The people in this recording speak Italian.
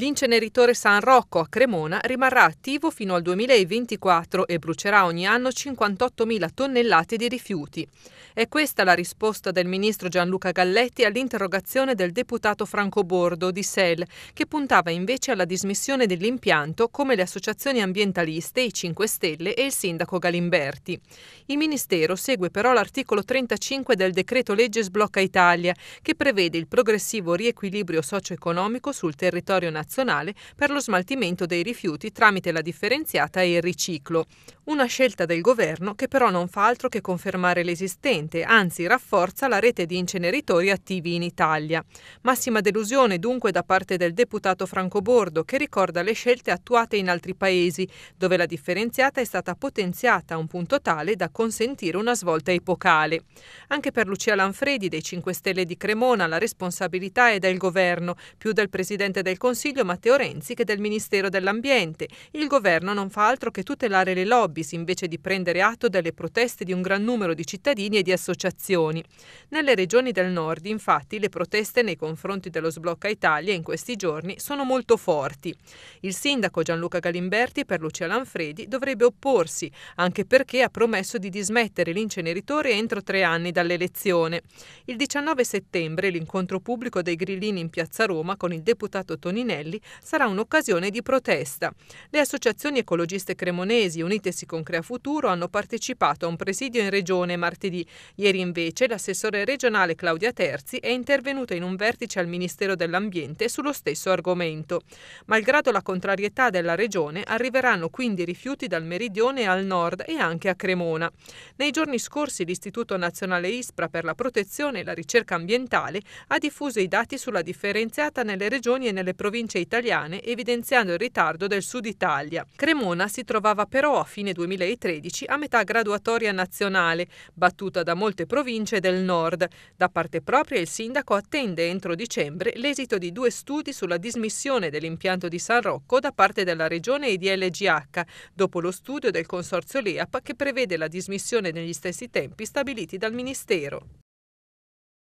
L'inceneritore San Rocco a Cremona rimarrà attivo fino al 2024 e brucerà ogni anno 58.000 tonnellate di rifiuti. È questa la risposta del ministro Gianluca Galletti all'interrogazione del deputato Franco Bordo di SEL, che puntava invece alla dismissione dell'impianto come le associazioni ambientaliste, i 5 Stelle e il sindaco Galimberti. Il ministero segue però l'articolo 35 del decreto legge Sblocca Italia, che prevede il progressivo riequilibrio socio-economico sul territorio nazionale nazionale per lo smaltimento dei rifiuti tramite la differenziata e il riciclo. Una scelta del governo che però non fa altro che confermare l'esistente, anzi rafforza la rete di inceneritori attivi in Italia. Massima delusione dunque da parte del deputato Franco Bordo che ricorda le scelte attuate in altri paesi, dove la differenziata è stata potenziata a un punto tale da consentire una svolta epocale. Anche per Lucia Lanfredi dei 5 Stelle di Cremona la responsabilità è del governo, più del Presidente del Consiglio Guido Matteo Renzi che del Ministero dell'Ambiente. Il governo non fa altro che tutelare le lobbies invece di prendere atto delle proteste di un gran numero di cittadini e di associazioni. Nelle regioni del nord, infatti, le proteste nei confronti dello sblocca Italia in questi giorni sono molto forti. Il sindaco Gianluca Galimberti per Lucia Lanfredi dovrebbe opporsi, anche perché ha promesso di dismettere l'inceneritore entro tre anni dall'elezione. Il 19 settembre l'incontro pubblico dei grillini in piazza Roma con il deputato Toninelli Antonelli sarà un'occasione di protesta. Le associazioni ecologiste cremonesi unitesi con Crea Futuro hanno partecipato a un presidio in regione martedì. Ieri invece l'assessore regionale Claudia Terzi è intervenuta in un vertice al Ministero dell'Ambiente sullo stesso argomento. Malgrado la contrarietà della regione, arriveranno quindi rifiuti dal meridione al nord e anche a Cremona. Nei giorni scorsi l'Istituto Nazionale ISPRA per la protezione e la ricerca ambientale ha diffuso i dati sulla differenziata nelle regioni e nelle province province italiane, evidenziando il ritardo del sud Italia. Cremona si trovava però a fine 2013 a metà graduatoria nazionale, battuta da molte province del nord. Da parte propria il sindaco attende entro dicembre l'esito di due studi sulla dismissione dell'impianto di San Rocco da parte della regione e di LGH, dopo lo studio del consorzio LEAP che prevede la dismissione negli stessi tempi stabiliti dal Ministero.